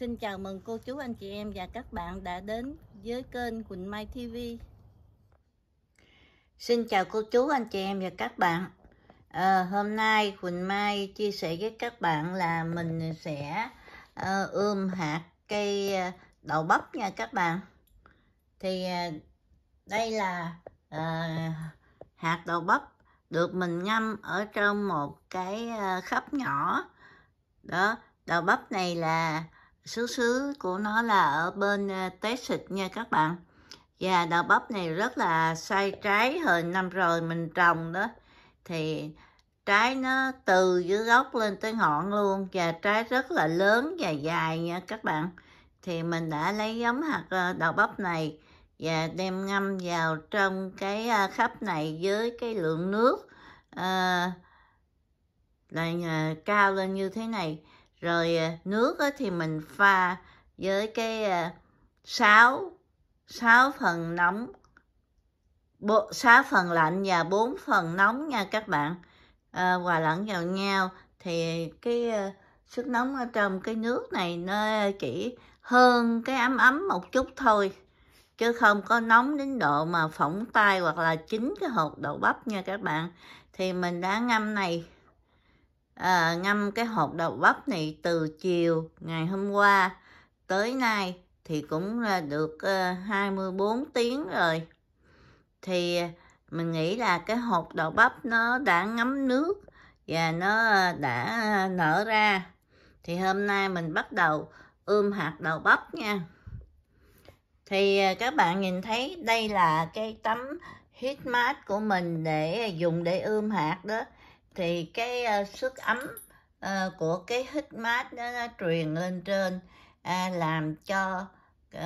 Xin chào mừng cô chú anh chị em và các bạn đã đến với kênh Quỳnh Mai TV. Xin chào cô chú anh chị em và các bạn. À, hôm nay Quỳnh Mai chia sẻ với các bạn là mình sẽ uh, ươm hạt cây uh, đậu bắp nha các bạn. Thì uh, đây là uh, hạt đậu bắp được mình ngâm ở trong một cái uh, khắp nhỏ. Đó, đậu bắp này là xứ xứ của nó là ở bên à, tế xịt nha các bạn và đậu bắp này rất là sai trái hồi năm rồi mình trồng đó thì trái nó từ dưới gốc lên tới ngọn luôn và trái rất là lớn và dài nha các bạn thì mình đã lấy giống hạt à, đậu bắp này và đem ngâm vào trong cái à, khắp này với cái lượng nước à, là cao lên như thế này rồi à, nước thì mình pha với cái sáu à, sáu phần nóng sáu phần lạnh và bốn phần nóng nha các bạn à, hòa lẫn vào nhau thì cái à, sức nóng ở trong cái nước này nó chỉ hơn cái ấm ấm một chút thôi chứ không có nóng đến độ mà phỏng tay hoặc là chín cái hột đậu bắp nha các bạn thì mình đã ngâm này à, ngâm cái hột đậu bắp này từ chiều ngày hôm qua tới nay thì cũng được 24 ờ, tiếng rồi thì ờ, mình nghĩ là cái hột đậu bắp nó đã ngấm nước và nó đã nở ra thì hôm nay mình bắt đầu ươm hạt đậu bắp nha thì các bạn nhìn thấy đây là cái tấm heat mat của mình để dùng để ươm hạt đó thì cái uh, sức ấm uh, của cái hít mát nó, nó truyền lên trên uh, làm cho uh,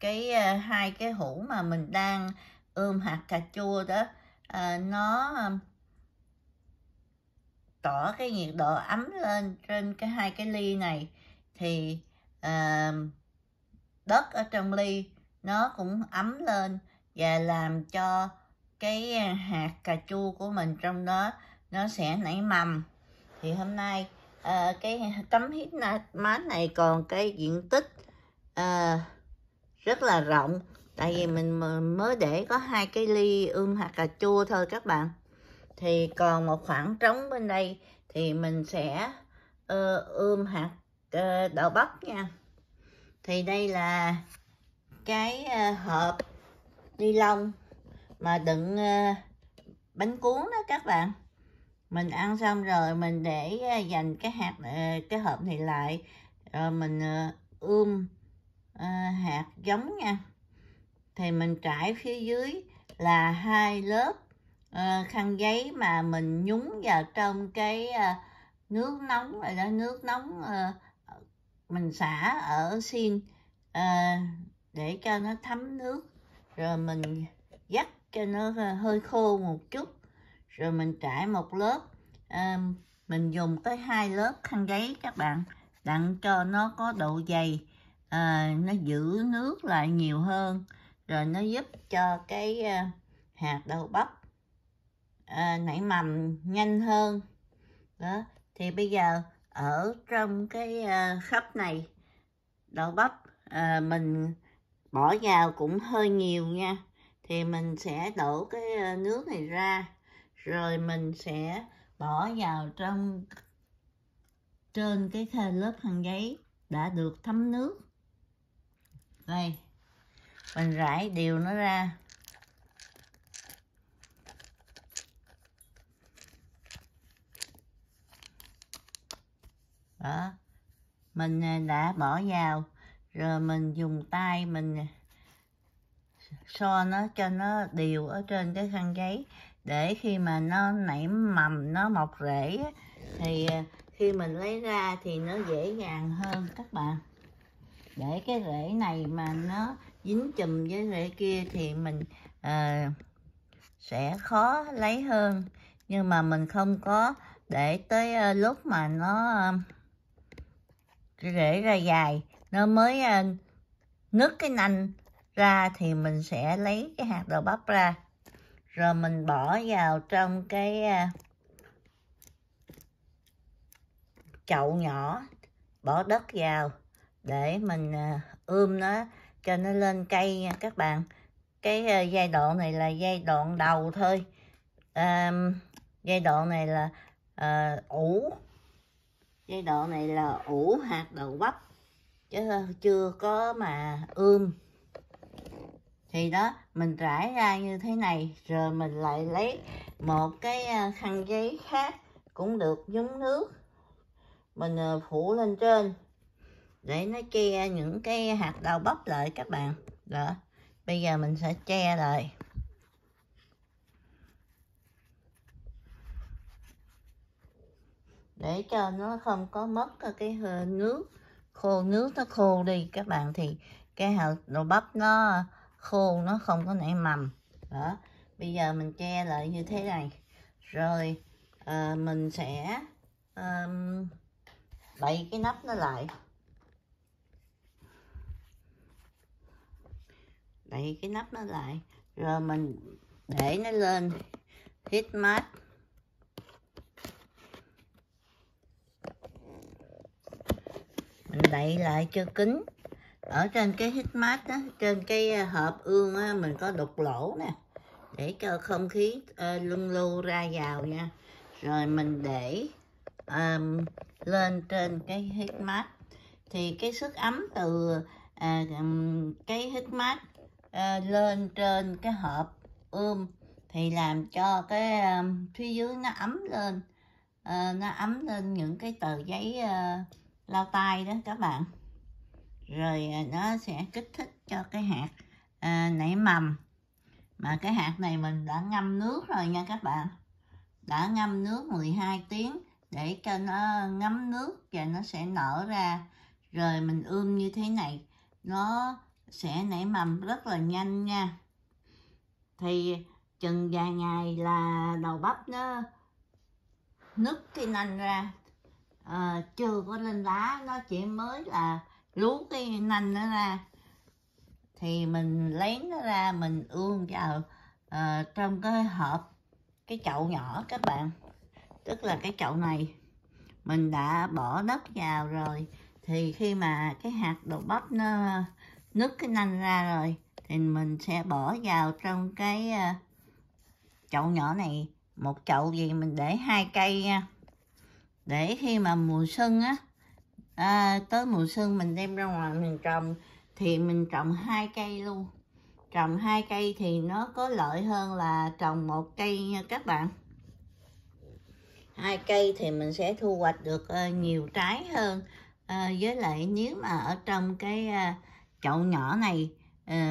cái uh, hai cái hũ mà mình đang ươm hạt cà chua đó uh, nó tỏ cái nhiệt độ ấm lên trên cái hai cái ly này thì uh, đất ở trong ly nó cũng ấm lên và làm cho cái à, hạt cà chua của mình trong đó nó sẽ nảy mầm thì hôm nay à, cái tấm hít mát này còn cái diện tích à, rất là rộng tại vì mình mới để có hai cái ly ươm hạt cà chua thôi các bạn thì còn một khoảng trống bên đây thì mình sẽ uh, ươm hạt uh, đậu bắp nha thì đây là cái uh, hộp ni lông mà đựng ờ, bánh cuốn đó các bạn mình ăn xong rồi mình để ờ, dành cái hạt ờ, cái hộp này lại rồi mình ươm hạt giống nha thì mình trải phía dưới là hai lớp khăn giấy mà mình nhúng vào trong cái nước nóng rồi đó nước nóng mình xả ở xiên để cho nó thấm nước rồi mình dắt cho nó à, hơi khô một chút rồi mình trải một lớp à, mình dùng tới hai lớp khăn giấy các bạn đặng cho nó có độ dày à, nó giữ nước lại nhiều hơn rồi nó giúp cho cái à, hạt đậu bắp à, nảy mầm nhanh hơn đó thì bây giờ ở trong cái à, khắp này đậu bắp à, mình bỏ vào cũng hơi nhiều nha thì mình sẽ đổ cái ờ, nước này ra rồi mình sẽ bỏ vào trong trên cái lớp khăn giấy đã được thấm nước đây mình rải đều nó ra đó mình ờ, đã bỏ vào rồi mình dùng tay mình so nó cho nó đều ở trên cái khăn giấy để khi mà nó nảy mầm nó mọc rễ thì à, khi mình lấy ra thì nó dễ dàng hơn các bạn để cái rễ này mà nó dính chùm với rễ kia thì mình à, sẽ khó lấy hơn nhưng mà mình không có để tới à, lúc mà nó à, rễ ra dài nó mới nứt cái nành ra thì mình sẽ lấy cái hạt đậu bắp ra rồi mình bỏ vào trong cái à, chậu nhỏ bỏ đất vào để mình à, ươm nó cho nó lên cây nha các bạn cái à, giai đoạn này là giai đoạn đầu thôi à, giai đoạn này là à, ủ giai đoạn này là ủ hạt đậu bắp chứ chưa có mà ươm thì đó mình trải ra như thế này rồi mình lại lấy một cái à, khăn giấy khác cũng được giống nước mình à, phủ lên trên để nó che những cái hạt đậu bắp lại các bạn đó bây giờ mình sẽ che lại để cho nó không có mất cái hơi nước khô nước nó khô đi các bạn thì cái hạt đậu bắp nó khô nó không có nảy mầm đó bây giờ mình che lại như thế này rồi à, mình sẽ à, đậy cái nắp nó lại đậy cái nắp nó lại rồi mình để nó lên hít mát mình đậy lại cho kính ở trên cái hít mát đó trên cái à, hộp ương á, mình có đục lỗ nè để cho không khí uh, luân lưu ra vào nha rồi mình để um, lên trên cái hít mát thì cái sức ấm từ à, cái hít mát à, lên trên cái hộp ươm thì làm cho cái à, phía dưới nó ấm lên à, nó ấm lên những cái tờ giấy à, lau tay đó các bạn rồi à, nó sẽ kích thích cho cái hạt à, nảy mầm mà cái hạt này mình đã ngâm nước rồi nha các bạn đã ngâm nước 12 tiếng để cho nó ngấm nước và nó sẽ nở ra rồi mình ươm như thế này nó sẽ nảy mầm rất là nhanh nha thì chừng vài ngày là đầu bắp nó nứt cái nành ra à, chưa có lên lá nó chỉ mới là luốt cái nanh nó ra thì mình lấy nó ra mình ươm vào uh, trong cái hộp cái chậu nhỏ các bạn tức là cái chậu này mình đã bỏ đất vào rồi thì khi mà cái hạt đậu bắp nó nứt cái nanh ra rồi thì mình sẽ bỏ vào trong cái uh, chậu nhỏ này một chậu gì mình để hai cây nha để khi mà mùa xuân á à, tới mùa xuân mình đem ra ngoài mình trồng thì mình trồng hai cây luôn trồng hai cây thì nó có lợi hơn là trồng một cây nha các bạn hai cây thì mình sẽ thu hoạch được ờ, nhiều trái hơn à, với lại nếu mà ở trong cái ờ, chậu nhỏ này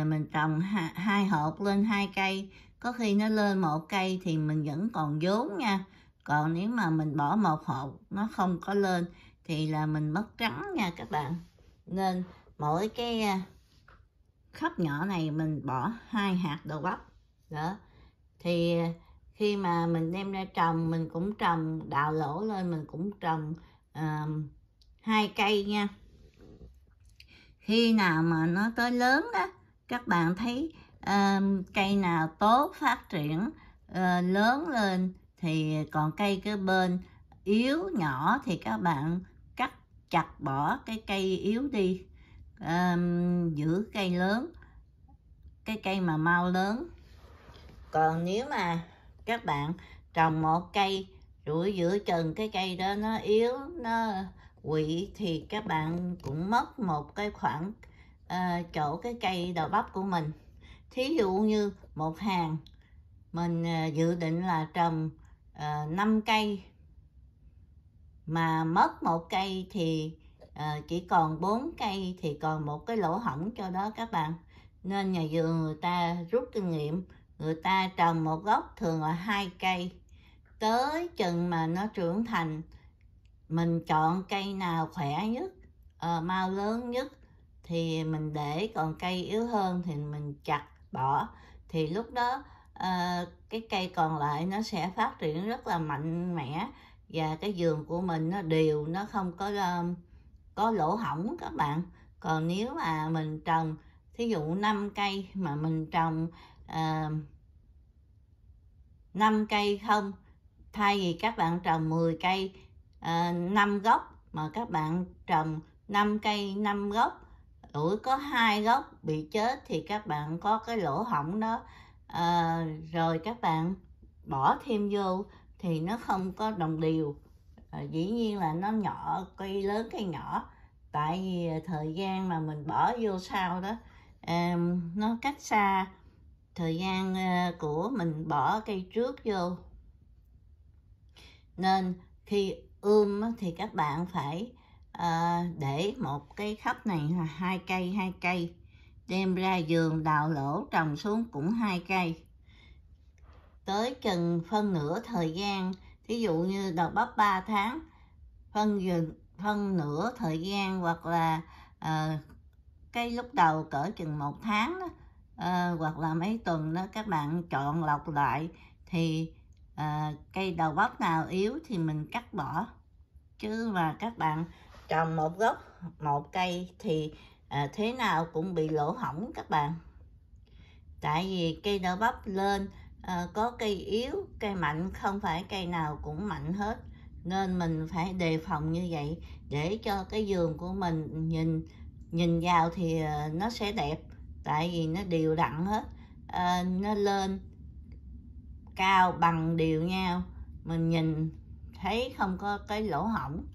mình trồng hai hộp lên hai cây có khi nó lên một cây thì mình vẫn còn vốn nha còn nếu mà mình bỏ một hộp nó không có lên thì là mình mất trắng nha các bạn nên mỗi cái à, khớp nhỏ này mình bỏ hai hạt đậu bắp đó thì à, khi mà mình đem ra trồng mình cũng trồng đào lỗ lên mình cũng trồng hai uh, cây nha khi nào mà nó tới lớn đó các bạn thấy uh, cây nào tốt phát triển uh, lớn lên thì còn cây cái bên yếu nhỏ thì các bạn cắt chặt bỏ cái cây yếu đi à, giữ cây lớn cái cây mà mau lớn còn nếu mà các bạn trồng một cây rủi giữa chừng cái cây đó nó yếu nó quỵ thì các bạn cũng mất một cái khoảng uh, chỗ cái cây đầu bắp của mình thí dụ như một hàng mình uh, dự định là trồng uh, ờ, 5 cây mà mất một cây thì à, chỉ còn bốn cây thì còn một cái lỗ hỏng cho đó các bạn nên nhà vườn người ta rút kinh nghiệm người ta trồng một gốc thường là hai cây tới chừng mà nó trưởng thành mình chọn cây nào khỏe nhất à, mau lớn nhất thì mình để còn cây yếu hơn thì mình chặt bỏ thì lúc đó à, cái cây còn lại nó sẽ phát triển rất là mạnh mẽ và cái giường của mình nó đều nó không có um, có lỗ hỏng các bạn còn nếu mà mình trồng thí dụ 5 cây mà mình trồng uh, um, 5 cây không thay vì các bạn trồng 10 cây uh, 5 gốc mà các bạn trồng 5 cây 5 gốc ủi có hai gốc bị chết thì các bạn có cái lỗ hỏng đó uh, rồi các bạn bỏ thêm vô thì nó không có đồng đều à, dĩ nhiên là nó nhỏ cây lớn cây nhỏ tại vì à, thời gian mà mình bỏ vô sau đó à, nó cách xa thời gian à, của mình bỏ cây trước vô nên khi ươm thì các bạn phải à, để một cái khắp này là hai cây hai cây đem ra giường đào lỗ trồng xuống cũng hai cây tới chừng phân nửa thời gian ví dụ như đậu bắp 3 tháng phân dừng phân nửa thời gian hoặc là à, cái lúc đầu cỡ chừng một tháng đó, à, hoặc là mấy tuần đó các bạn chọn lọc lại thì à, cây đầu bắp nào yếu thì mình cắt bỏ chứ mà các bạn trồng một gốc một cây thì à, thế nào cũng bị lỗ hỏng các bạn tại vì cây đậu bắp lên à, có cây yếu cây mạnh không phải cây nào cũng mạnh hết nên mình phải đề phòng như vậy để cho cái giường của mình nhìn nhìn vào thì ờ, nó sẽ đẹp tại vì nó đều đặn hết à, nó lên cao bằng đều nhau mình nhìn thấy không có cái lỗ hỏng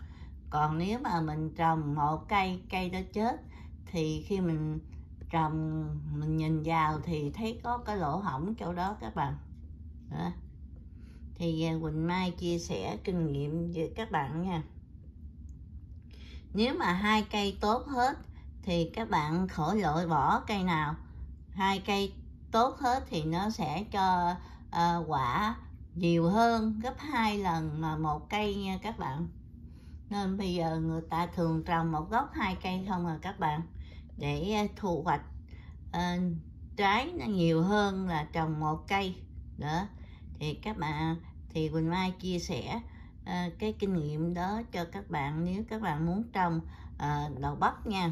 còn nếu mà mình trồng một cây cây đó chết thì khi mình trồng mình nhìn vào thì thấy có cái lỗ hỏng chỗ đó các bạn đó. thì à, Quỳnh Mai chia sẻ kinh nghiệm với các bạn nha nếu mà hai cây tốt hết thì các bạn khỏi loại bỏ cây nào hai cây tốt hết thì nó sẽ cho uh, quả nhiều hơn gấp hai lần mà một cây nha các bạn nên bây giờ người ta thường trồng một gốc hai cây không à các bạn để à, thu hoạch à, trái nó nhiều hơn là trồng một cây đó thì các bạn thì Quỳnh Mai chia sẻ à, cái kinh nghiệm đó cho các bạn nếu các bạn muốn trồng à, ờ, đậu bắp nha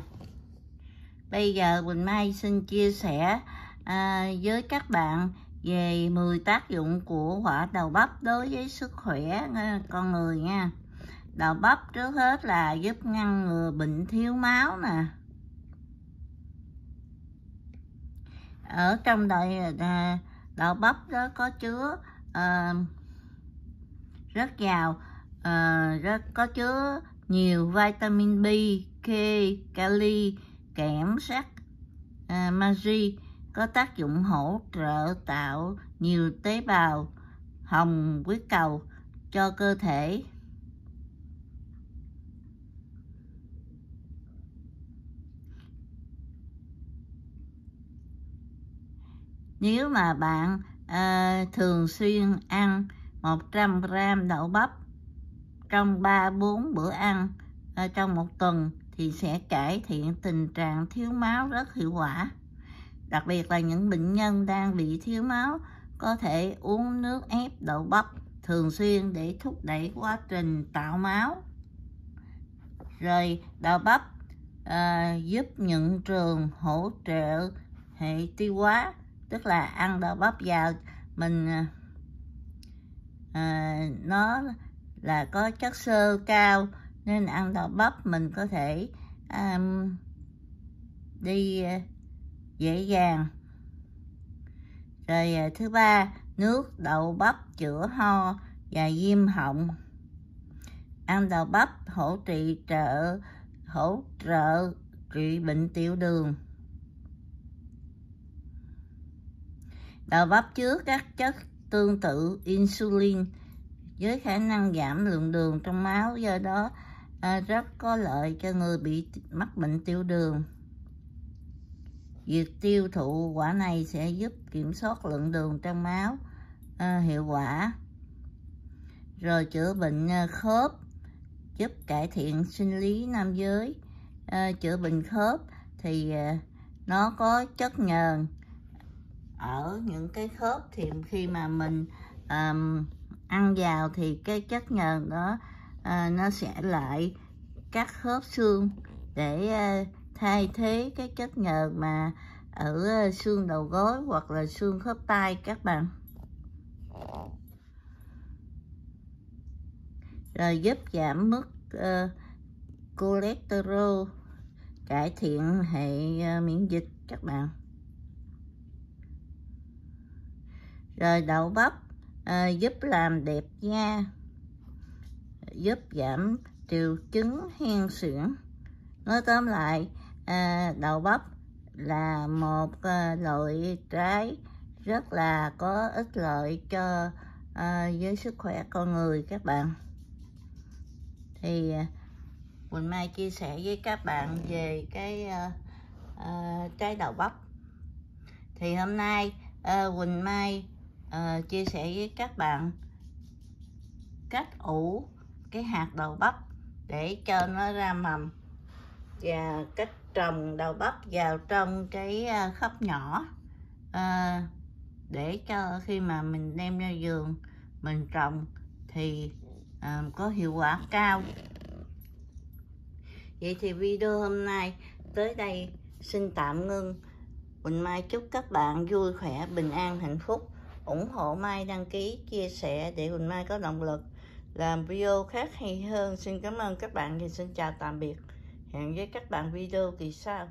bây giờ Quỳnh Mai xin chia sẻ à, với các bạn về 10 tác dụng của quả đậu bắp đối với sức khỏe con người nha đậu bắp trước hết là giúp ngăn ngừa bệnh thiếu máu nè ở trong đậu à, đậu bắp đó có chứa uh, rất giàu uh, rất có chứa nhiều vitamin B, K, kali, kẽm sắt, uh, magie có tác dụng hỗ trợ tạo nhiều tế bào hồng huyết cầu cho cơ thể nếu mà bạn à, thường xuyên ăn 100 gram đậu bắp trong 3-4 bữa ăn à, trong một tuần thì sẽ cải thiện tình trạng thiếu máu rất hiệu quả. Đặc biệt là những bệnh nhân đang bị thiếu máu có thể uống nước ép đậu bắp thường xuyên để thúc đẩy quá trình tạo máu. Rồi đậu bắp à, giúp những trường hỗ trợ hệ tiêu hóa tức là ăn đậu bắp vào mình à, à, nó là có chất xơ cao nên ăn đậu bắp mình có thể à, đi à, dễ dàng rồi à, thứ ba nước đậu bắp chữa ho và viêm họng ăn đậu bắp hỗ trợ hỗ trợ trị bệnh tiểu đường Đậu bắp chứa các chất tương tự insulin với khả năng giảm lượng đường trong máu do đó à, rất có lợi cho người bị mắc bệnh tiểu đường. Việc tiêu thụ quả này sẽ giúp kiểm soát lượng đường trong máu à, hiệu quả rồi chữa bệnh à, khớp giúp cải thiện sinh lý nam giới à, chữa bệnh khớp thì à, nó có chất nhờn ở những cái khớp thì khi mà mình um, ăn vào thì cái chất nhờn đó uh, nó sẽ lại cắt khớp xương để uh, thay thế cái chất nhờn mà ở ờ, xương đầu gối hoặc là xương khớp tay các bạn rồi giúp giảm mức uh, cholesterol cải thiện hệ uh, miễn dịch các bạn rồi đậu bắp à, giúp làm đẹp da giúp giảm triệu chứng hen suyễn nói tóm lại à, đậu bắp là một à, loại trái rất là có ích lợi cho à, với sức khỏe con người các bạn thì à, Quỳnh Mai chia sẻ với các bạn về cái à, à, trái đậu bắp thì hôm nay à, Quỳnh Mai uh, chia sẻ với các bạn cách ủ cái hạt đậu bắp để cho nó ra mầm và cách trồng đậu bắp vào trong cái ờ, khớp nhỏ à, để cho khi mà mình đem ra vườn mình trồng thì à, có hiệu quả cao vậy thì video hôm nay tới đây xin tạm ngưng Quỳnh Mai chúc các bạn vui khỏe bình an hạnh phúc ủng hộ Mai đăng ký, chia sẻ để Quỳnh Mai có động lực làm video khác hay hơn. Xin cảm ơn các bạn và xin chào tạm biệt. Hẹn với các bạn video kỳ sau.